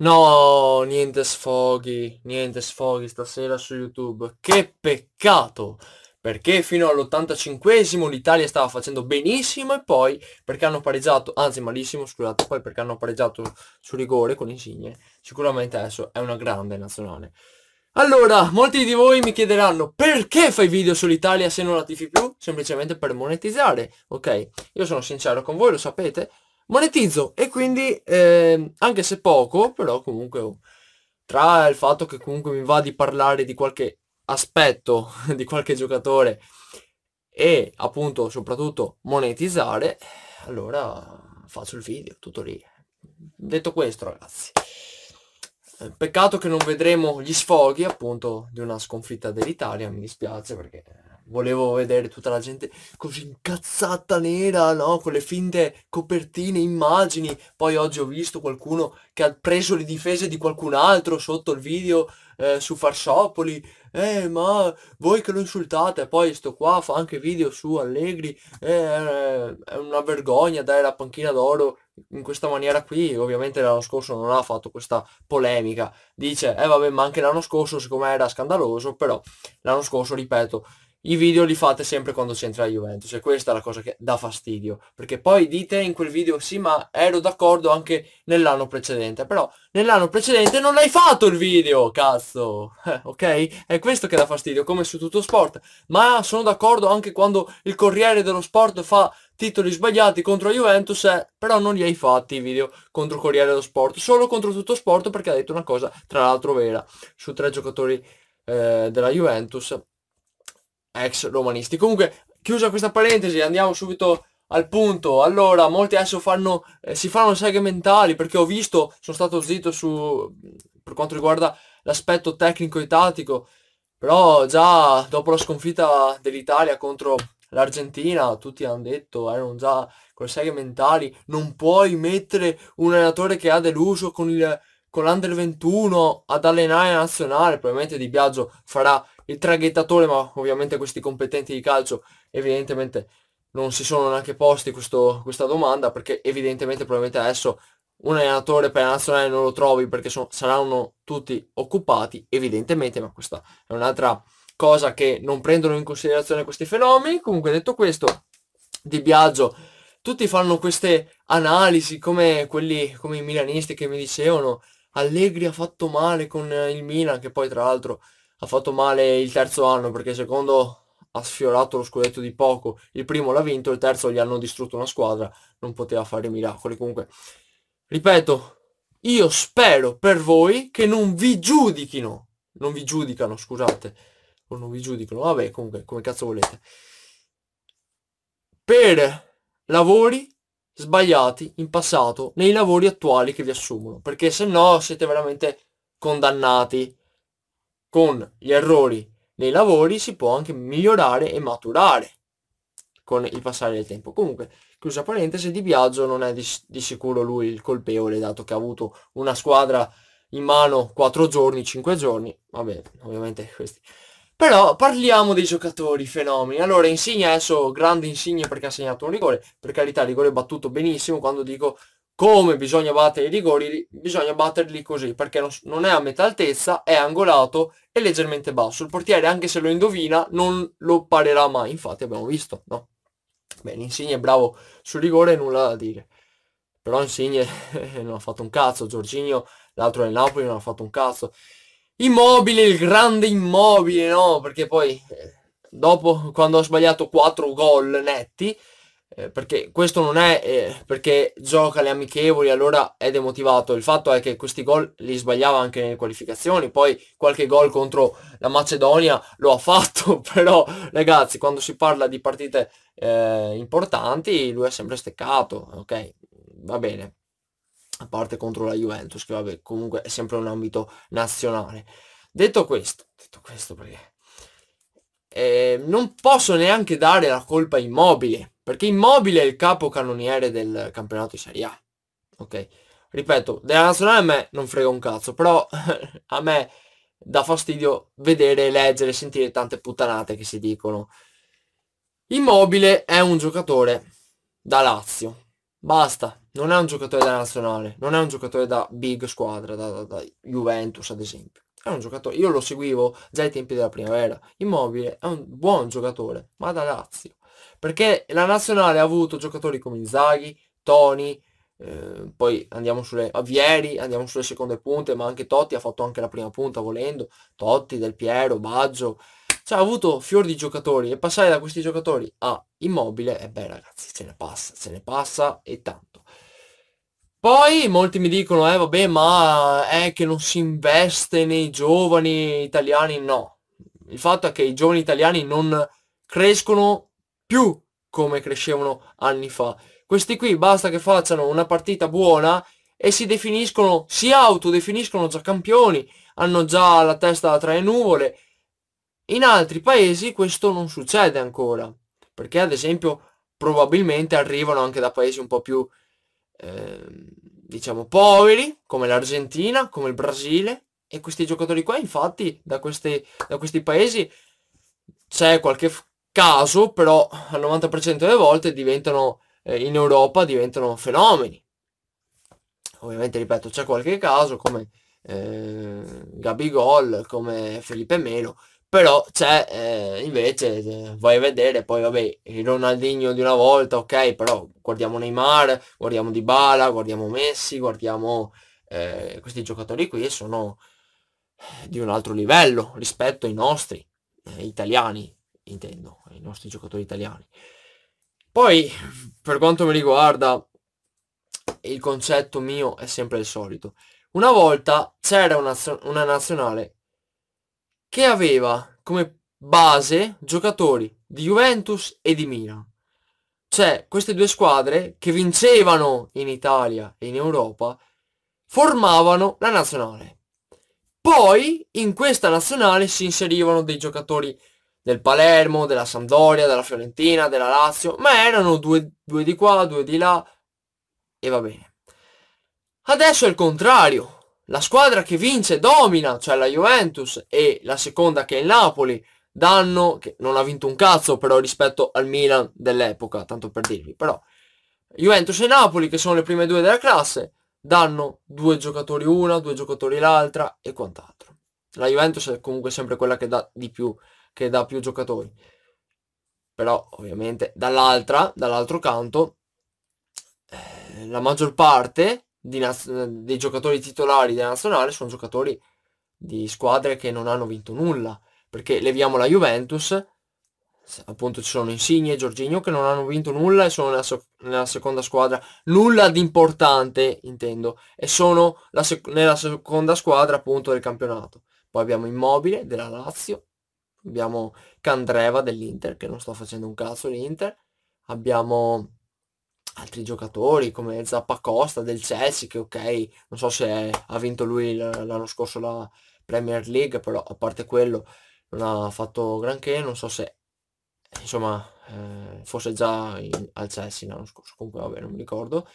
No, niente sfoghi, niente sfoghi stasera su YouTube. Che peccato! Perché fino all85 85 l'Italia stava facendo benissimo e poi perché hanno pareggiato, anzi malissimo, scusate, poi perché hanno pareggiato su rigore con Insigne, sicuramente adesso è una grande nazionale. Allora, molti di voi mi chiederanno perché fai video sull'Italia se non la tifi più? Semplicemente per monetizzare, ok? Io sono sincero con voi, lo sapete, monetizzo e quindi eh, anche se poco però comunque oh, tra il fatto che comunque mi va di parlare di qualche aspetto di qualche giocatore e appunto soprattutto monetizzare allora faccio il video tutto lì detto questo ragazzi eh, peccato che non vedremo gli sfoghi appunto di una sconfitta dell'Italia mi dispiace perché volevo vedere tutta la gente così incazzata nera, no? Con le finte copertine, immagini. Poi oggi ho visto qualcuno che ha preso le difese di qualcun altro sotto il video eh, su Farsopoli. Eh, ma voi che lo insultate, poi sto qua fa anche video su Allegri. Eh, eh, è una vergogna dare la panchina d'oro in questa maniera qui. Ovviamente l'anno scorso non ha fatto questa polemica. Dice, eh vabbè, ma anche l'anno scorso siccome era scandaloso, però l'anno scorso, ripeto, i video li fate sempre quando si entra la Juventus e cioè questa è la cosa che dà fastidio perché poi dite in quel video sì ma ero d'accordo anche nell'anno precedente però nell'anno precedente non hai fatto il video cazzo ok è questo che dà fastidio come su tutto sport ma sono d'accordo anche quando il Corriere dello Sport fa titoli sbagliati contro la Juventus eh, però non li hai fatti i video contro Corriere dello Sport solo contro tutto sport perché ha detto una cosa tra l'altro vera su tre giocatori eh, della Juventus ex romanisti. Comunque, chiusa questa parentesi, andiamo subito al punto. Allora, molti adesso fanno, eh, si fanno seghe mentali perché ho visto, sono stato zitto su, per quanto riguarda l'aspetto tecnico e tattico, però già dopo la sconfitta dell'Italia contro l'Argentina, tutti hanno detto, erano eh, già con le seghe mentali, non puoi mettere un allenatore che ha deluso con il con l'Under 21 ad allenare la nazionale, probabilmente Di Biagio farà il traghettatore, ma ovviamente questi competenti di calcio evidentemente non si sono neanche posti questo, questa domanda perché evidentemente probabilmente adesso un allenatore per la nazionale non lo trovi perché so, saranno tutti occupati, evidentemente, ma questa è un'altra cosa che non prendono in considerazione questi fenomeni. Comunque detto questo, Di Biagio, tutti fanno queste analisi come quelli, come i milanisti che mi dicevano Allegri ha fatto male con il Milan, che poi tra l'altro ha fatto male il terzo anno perché il secondo ha sfiorato lo scudetto di poco, il primo l'ha vinto, il terzo gli hanno distrutto una squadra, non poteva fare miracoli comunque. Ripeto, io spero per voi che non vi giudichino, non vi giudicano, scusate, o non vi giudicano, vabbè comunque come cazzo volete, per lavori sbagliati in passato nei lavori attuali che vi assumono, perché se no siete veramente condannati con gli errori nei lavori si può anche migliorare e maturare con il passare del tempo. Comunque, chiusa parentesi, Di Biagio non è di, di sicuro lui il colpevole, dato che ha avuto una squadra in mano 4 giorni, 5 giorni, vabbè, ovviamente questi. Però parliamo dei giocatori fenomeni. Allora, Insigne adesso, grande Insigne perché ha segnato un rigore, per carità, il rigore battuto benissimo, quando dico come bisogna battere i rigori, bisogna batterli così, perché non è a metà altezza, è angolato e leggermente basso. Il portiere, anche se lo indovina, non lo parerà mai, infatti abbiamo visto, no? Bene, Insigne è bravo sul rigore, nulla da dire. Però Insigne non ha fatto un cazzo, Giorginio, l'altro del Napoli, non ha fatto un cazzo. Immobile, il grande immobile, no? Perché poi, eh, dopo, quando ha sbagliato 4 gol netti, eh, perché questo non è eh, perché gioca le amichevoli allora è demotivato, il fatto è che questi gol li sbagliava anche nelle qualificazioni, poi qualche gol contro la Macedonia lo ha fatto, però ragazzi quando si parla di partite eh, importanti lui è sempre steccato, ok? Va bene, a parte contro la Juventus, che vabbè comunque è sempre un ambito nazionale. Detto questo, detto questo perché eh, non posso neanche dare la colpa a Immobile, perché Immobile è il capocannoniere del campionato di Serie A. Ok? Ripeto, della nazionale a me non frega un cazzo, però a me dà fastidio vedere, leggere, sentire tante puttanate che si dicono. Immobile è un giocatore da Lazio. Basta, non è un giocatore da nazionale, non è un giocatore da big squadra, da, da, da Juventus ad esempio è un giocatore, io lo seguivo già ai tempi della primavera, Immobile è un buon giocatore, ma da Lazio, perché la nazionale ha avuto giocatori come Inzaghi, Toni, eh, poi andiamo sulle Avieri, andiamo sulle seconde punte, ma anche Totti ha fatto anche la prima punta volendo, Totti, Del Piero, Baggio, cioè ha avuto fior di giocatori e passare da questi giocatori a Immobile, e eh beh ragazzi, se ne passa, se ne passa e tanto. Poi molti mi dicono, eh vabbè, ma è che non si investe nei giovani italiani, no. Il fatto è che i giovani italiani non crescono più come crescevano anni fa. Questi qui basta che facciano una partita buona e si definiscono, si autodefiniscono già campioni, hanno già la testa tra le nuvole. In altri paesi questo non succede ancora, perché ad esempio probabilmente arrivano anche da paesi un po' più Ehm, diciamo poveri come l'Argentina, come il Brasile e questi giocatori qua infatti da questi, da questi paesi c'è qualche caso però al 90% delle volte diventano eh, in Europa diventano fenomeni. Ovviamente ripeto c'è qualche caso come eh, Gabigol, come Felipe Melo però c'è cioè, eh, invece eh, vai a vedere poi vabbè il Ronaldinho di una volta ok però guardiamo Neymar guardiamo Dybala guardiamo Messi guardiamo eh, questi giocatori qui sono di un altro livello rispetto ai nostri eh, italiani intendo ai nostri giocatori italiani poi per quanto mi riguarda il concetto mio è sempre il solito una volta c'era una, una nazionale che aveva come base giocatori di Juventus e di Milan. Cioè, queste due squadre che vincevano in Italia e in Europa formavano la nazionale. Poi in questa nazionale si inserivano dei giocatori del Palermo, della Sampdoria, della Fiorentina, della Lazio, ma erano due, due di qua, due di là e va bene. Adesso è il contrario, la squadra che vince domina, cioè la Juventus e la seconda che è il Napoli, danno, che non ha vinto un cazzo però rispetto al Milan dell'epoca, tanto per dirvi, però Juventus e Napoli che sono le prime due della classe, danno due giocatori una, due giocatori l'altra e quant'altro. La Juventus è comunque sempre quella che dà di più, che dà più giocatori. Però ovviamente dall'altra, dall'altro canto, eh, la maggior parte di naz- dei giocatori titolari della nazionale sono giocatori di squadre che non hanno vinto nulla. Perché leviamo la Juventus, appunto ci sono Insigne e Giorginio che non hanno vinto nulla e sono nella, so- nella seconda squadra, nulla di importante intendo, e sono la sec- nella seconda squadra appunto del campionato. Poi abbiamo Immobile della Lazio, abbiamo Candreva dell'Inter che non sta facendo un cazzo l'Inter, abbiamo altri giocatori come Zappa Costa del Chelsea che ok, non so se ha vinto lui l'anno scorso la Premier League, però a parte quello non ha fatto granché, non so se insomma eh, fosse già in, al Chelsea l'anno scorso, comunque vabbè non mi ricordo.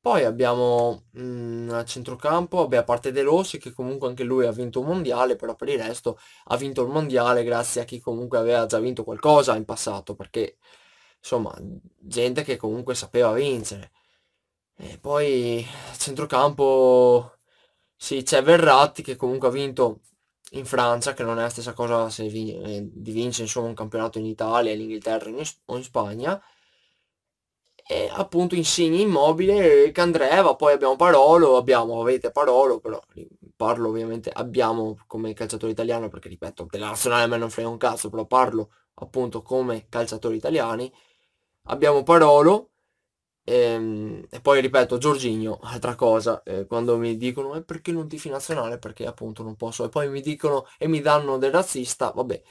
Poi abbiamo mh, mm, a centrocampo, vabbè, a parte De Rossi che comunque anche lui ha vinto un mondiale, però per il resto ha vinto il mondiale grazie a chi comunque aveva già vinto qualcosa in passato, perché insomma, gente che comunque sapeva vincere. E poi centrocampo, sì, c'è Verratti che comunque ha vinto in Francia, che non è la stessa cosa se vi, eh, di vince insomma, un campionato in Italia, in Inghilterra in, o in Spagna. E appunto Insigne Immobile, Candreva, poi abbiamo Parolo, abbiamo, avete Parolo, però parlo ovviamente, abbiamo come calciatore italiano, perché ripeto, della nazionale a me non frega un cazzo, però parlo appunto come calciatori italiani, abbiamo Parolo ehm, e poi ripeto Giorginio, altra cosa, eh, quando mi dicono eh, perché non tifi nazionale, perché appunto non posso, e poi mi dicono e mi danno del razzista, vabbè,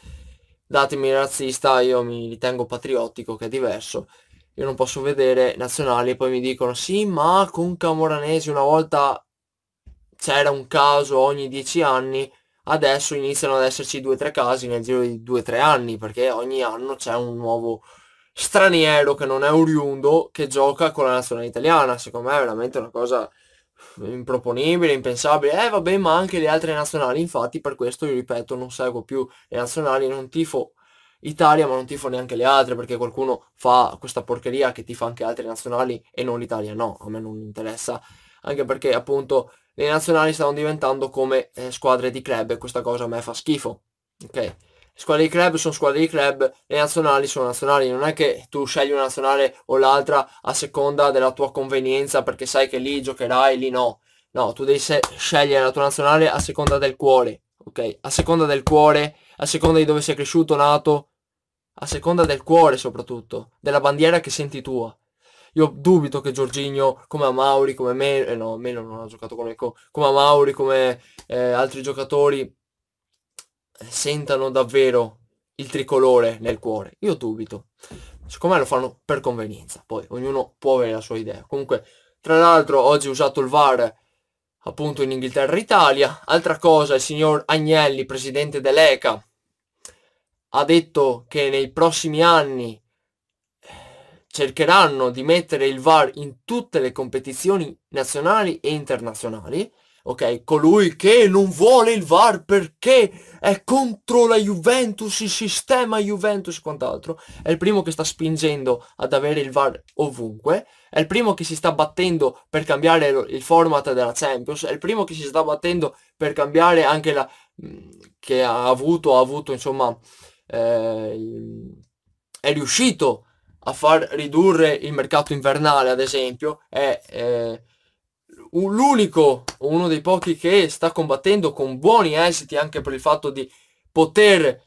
datemi il razzista, io mi ritengo patriottico che è diverso, io non posso vedere nazionali e poi mi dicono sì ma con Camoranesi una volta c'era un caso ogni dieci anni, adesso iniziano ad esserci due o tre casi nel giro di due o tre anni perché ogni anno c'è un nuovo straniero che non è oriundo che gioca con la nazionale italiana. Secondo me è veramente una cosa improponibile, impensabile. Eh vabbè, ma anche le altre nazionali, infatti per questo io ripeto, non seguo più le nazionali, non tifo Italia, ma non tifo neanche le altre perché qualcuno fa questa porcheria che tifa anche altre nazionali e non l'Italia. No, a me non interessa, anche perché appunto le nazionali stanno diventando come eh, squadre di club e questa cosa a me fa schifo. Ok? squadre di club sono squadre di club, le nazionali sono nazionali, non è che tu scegli una nazionale o l'altra a seconda della tua convenienza perché sai che lì giocherai, lì no. No, tu devi scegliere la tua nazionale a seconda del cuore, ok? A seconda del cuore, a seconda di dove sei cresciuto, nato, a seconda del cuore soprattutto, della bandiera che senti tua. Io dubito che Giorginio, come a Mauri, come me, eh no, meno non ha giocato con me, come a Mauri, come eh, altri giocatori, sentano davvero il tricolore nel cuore. Io dubito. Secondo me lo fanno per convenienza, poi ognuno può avere la sua idea. Comunque, tra l'altro, oggi ho usato il VAR appunto in Inghilterra e Italia. Altra cosa, il signor Agnelli, presidente dell'ECA, ha detto che nei prossimi anni eh, cercheranno di mettere il VAR in tutte le competizioni nazionali e internazionali ok? Colui che non vuole il VAR perché è contro la Juventus, il sistema Juventus e quant'altro, è il primo che sta spingendo ad avere il VAR ovunque, è il primo che si sta battendo per cambiare il format della Champions, è il primo che si sta battendo per cambiare anche la... che ha avuto, ha avuto insomma, eh, è riuscito a far ridurre il mercato invernale ad esempio, è... Eh, l'unico uno dei pochi che sta combattendo con buoni esiti anche per il fatto di poter eh,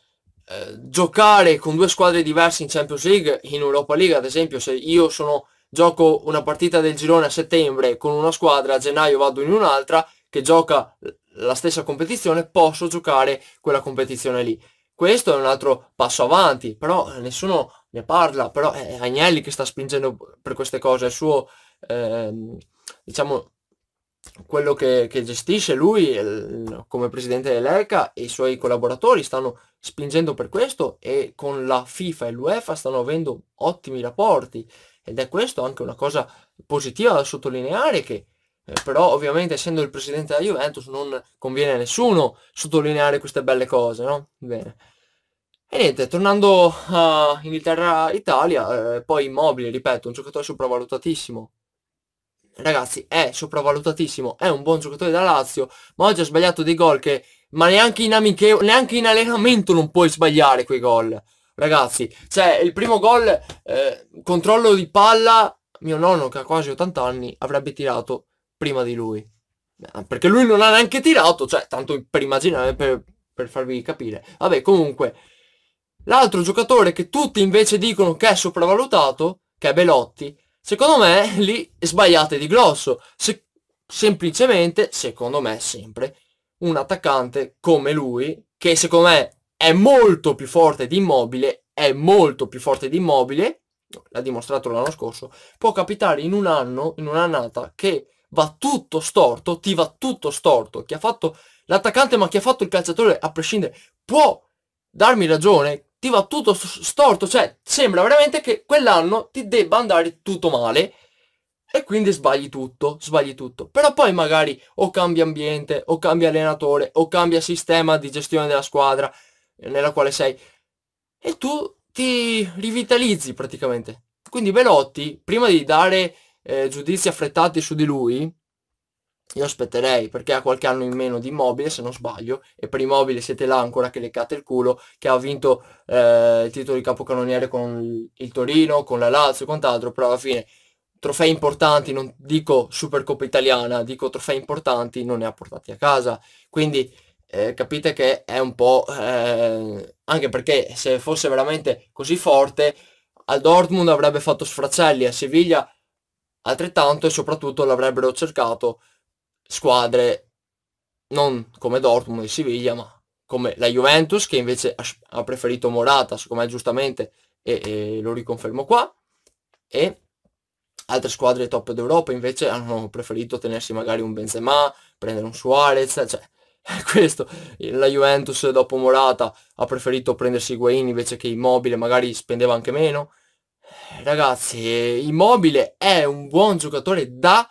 giocare con due squadre diverse in Champions League, in Europa League ad esempio, se io sono, gioco una partita del girone a settembre con una squadra, a gennaio vado in un'altra che gioca la stessa competizione, posso giocare quella competizione lì. Questo è un altro passo avanti, però eh, nessuno ne parla, però è eh, Agnelli che sta spingendo per queste cose, il suo, eh, diciamo, quello che, che, gestisce lui il, come presidente dell'ECA e i suoi collaboratori stanno spingendo per questo e con la FIFA e l'UEFA stanno avendo ottimi rapporti ed è questo anche una cosa positiva da sottolineare che eh, però ovviamente essendo il presidente della Juventus non conviene a nessuno sottolineare queste belle cose, no? Bene. E niente, tornando a Inghilterra-Italia, eh, poi Immobile, ripeto, un giocatore sopravvalutatissimo, ragazzi, è sopravvalutatissimo, è un buon giocatore da Lazio, ma oggi ha sbagliato dei gol che, ma neanche in amichevole, neanche in allenamento non puoi sbagliare quei gol. Ragazzi, cioè, il primo gol, eh, controllo di palla, mio nonno che ha quasi 80 anni avrebbe tirato prima di lui. Ah, perché lui non ha neanche tirato, cioè, tanto per immaginare, per, per farvi capire. Vabbè, comunque, l'altro giocatore che tutti invece dicono che è sopravvalutato, che è Belotti, Secondo me lì sbagliate di grosso. Se semplicemente, secondo me, sempre un attaccante come lui, che secondo me è molto più forte di immobile, è molto più forte di immobile, l'ha dimostrato l'anno scorso, può capitare in un anno, in un'annata, che va tutto storto, ti va tutto storto, chi ha fatto l'attaccante ma chi ha fatto il calciatore a prescindere, può darmi ragione ti va tutto storto, cioè sembra veramente che quell'anno ti debba andare tutto male e quindi sbagli tutto, sbagli tutto. Però poi magari o cambia ambiente, o cambia allenatore, o cambia sistema di gestione della squadra eh, nella quale sei e tu ti rivitalizzi praticamente. Quindi Velotti, prima di dare eh, giudizi affrettati su di lui, io aspetterei perché ha qualche anno in meno di Immobile se non sbaglio e per Immobile siete là ancora che leccate il culo che ha vinto eh, il titolo di capocannoniere con il Torino, con la Lazio e quant'altro però alla fine trofei importanti, non dico Supercoppa italiana, dico trofei importanti non ne ha portati a casa quindi eh, capite che è un po' eh, anche perché se fosse veramente così forte al Dortmund avrebbe fatto sfracelli, a Siviglia altrettanto e soprattutto l'avrebbero cercato squadre non come Dortmund e Siviglia, ma come la Juventus che invece ha, preferito Morata, secondo me giustamente, e, e lo riconfermo qua, e altre squadre top d'Europa invece hanno preferito tenersi magari un Benzema, prendere un Suarez, cioè questo, la Juventus dopo Morata ha preferito prendersi Guain invece che Immobile, magari spendeva anche meno. Ragazzi, Immobile è un buon giocatore da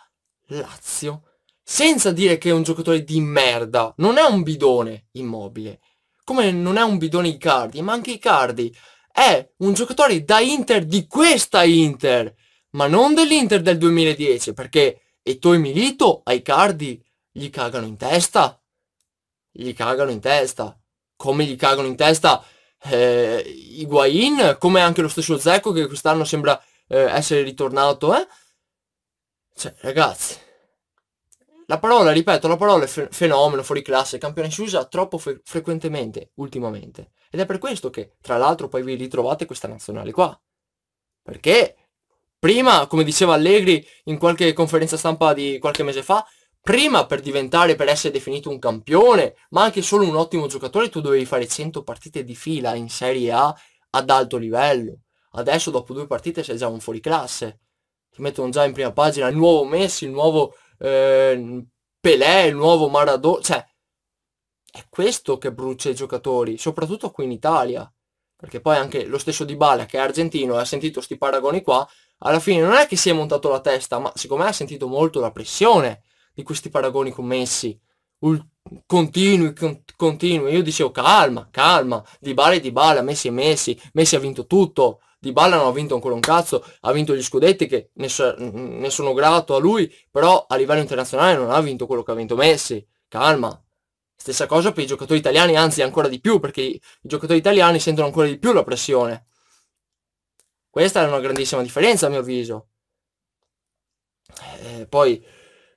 Lazio senza dire che è un giocatore di merda. Non è un bidone immobile. Come non è un bidone Icardi, ma anche Icardi è un giocatore da Inter di questa Inter, ma non dell'Inter del 2010, perché e Eto'e Milito ai Cardi gli cagano in testa. Gli cagano in testa. Come gli cagano in testa eh, Higuain, come anche lo stesso Zecco che quest'anno sembra eh, essere ritornato, eh? Cioè, ragazzi, la parola, ripeto, la parola è fenomeno, fuori classe, campione si usa troppo fre- frequentemente ultimamente. Ed è per questo che, tra l'altro, poi vi ritrovate questa nazionale qua. Perché prima, come diceva Allegri in qualche conferenza stampa di qualche mese fa, prima per diventare, per essere definito un campione, ma anche solo un ottimo giocatore, tu dovevi fare 100 partite di fila in Serie A ad alto livello. Adesso dopo due partite sei già un fuoriclasse. Ti mettono già in prima pagina il nuovo Messi, il nuovo eh, Pelé, il nuovo Maradona, cioè è questo che brucia i giocatori, soprattutto qui in Italia, perché poi anche lo stesso Dybala che è argentino e ha sentito questi paragoni qua, alla fine non è che si è montato la testa, ma siccome ha sentito molto la pressione di questi paragoni commessi, Ul- continui, con- continui, io dicevo calma, calma, Dybala è Dybala, Messi è Messi, Messi ha vinto tutto, di Balla non ha vinto ancora un cazzo, ha vinto gli scudetti che ne, so, ne sono grato a lui, però a livello internazionale non ha vinto quello che ha vinto Messi. Calma, Stessa cosa per i giocatori italiani, anzi ancora di più, perché i giocatori italiani sentono ancora di più la pressione. Questa è una grandissima differenza a mio avviso. Eh, poi,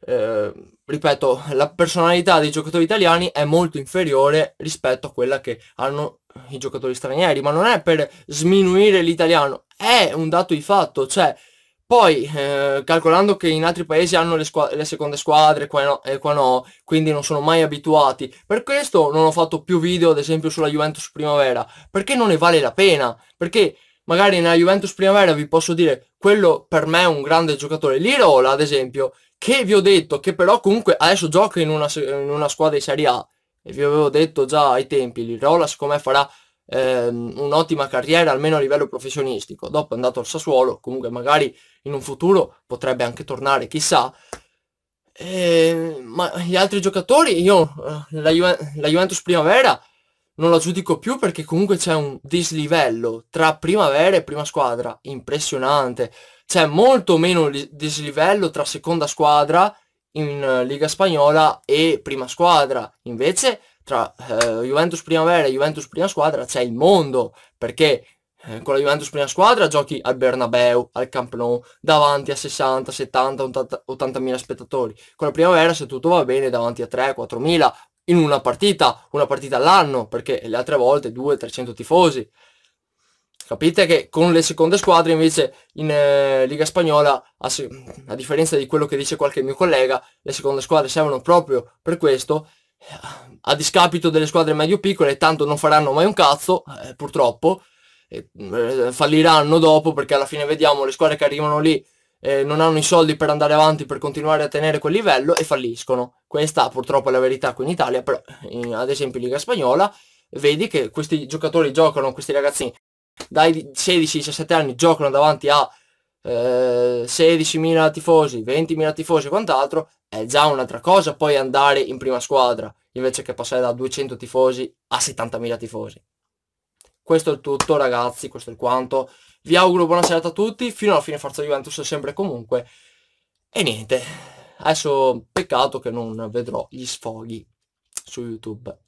eh, ripeto, la personalità dei giocatori italiani è molto inferiore rispetto a quella che hanno i giocatori stranieri, ma non è per sminuire l'italiano, è un dato di fatto, cioè poi eh, calcolando che in altri paesi hanno le, squa le seconde squadre qua no, e qua no, quindi non sono mai abituati, per questo non ho fatto più video ad esempio sulla Juventus Primavera, perché non ne vale la pena, perché magari nella Juventus Primavera vi posso dire quello per me è un grande giocatore, l'Irola ad esempio, che vi ho detto che però comunque adesso gioca in una, in una squadra di Serie A e vi avevo detto già ai tempi, il Rolas come farà ehm, un'ottima carriera almeno a livello professionistico, dopo è andato al Sassuolo, comunque magari in un futuro potrebbe anche tornare, chissà, eh, ma gli altri giocatori, io, eh, la, Ju la Juventus Primavera non la giudico più perché comunque c'è un dislivello tra primavera e prima squadra impressionante. C'è molto meno dislivello tra seconda squadra in eh, Liga Spagnola e prima squadra. Invece tra eh, Juventus Primavera e Juventus Prima Squadra c'è il mondo perché eh, con la Juventus prima squadra giochi al Bernabeu, al Camp Nou, davanti a 60, 70, 80, 80.000 spettatori. Con la primavera se tutto va bene davanti a 3, 4.000, in una partita, una partita all'anno, perché le altre volte 200-300 tifosi. Capite che con le seconde squadre invece in eh, Liga Spagnola, a, a, differenza di quello che dice qualche mio collega, le seconde squadre servono proprio per questo, a discapito delle squadre medio-piccole, tanto non faranno mai un cazzo, eh, purtroppo, eh, falliranno dopo perché alla fine vediamo le squadre che arrivano lì eh, non hanno i soldi per andare avanti, per continuare a tenere quel livello e falliscono. Questa purtroppo è la verità qui in Italia, però in, eh, ad esempio in Liga Spagnola vedi che questi giocatori giocano, questi ragazzi dai 16-17 anni giocano davanti a eh, 16.000 tifosi, 20.000 tifosi e quant'altro, è già un'altra cosa poi andare in prima squadra invece che passare da 200 tifosi a 70.000 tifosi. Questo è tutto ragazzi, questo è quanto. Vi auguro buona serata a tutti, fino alla fine Forza Juventus sempre e comunque. E niente, adesso peccato che non vedrò gli sfoghi su YouTube,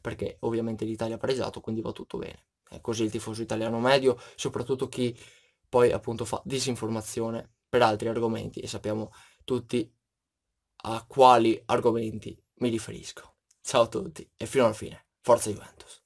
perché ovviamente l'Italia ha pareggiato, quindi va tutto bene. È così il tifoso italiano medio, soprattutto chi poi appunto fa disinformazione per altri argomenti e sappiamo tutti a quali argomenti mi riferisco. Ciao a tutti e fino alla fine, Forza Juventus.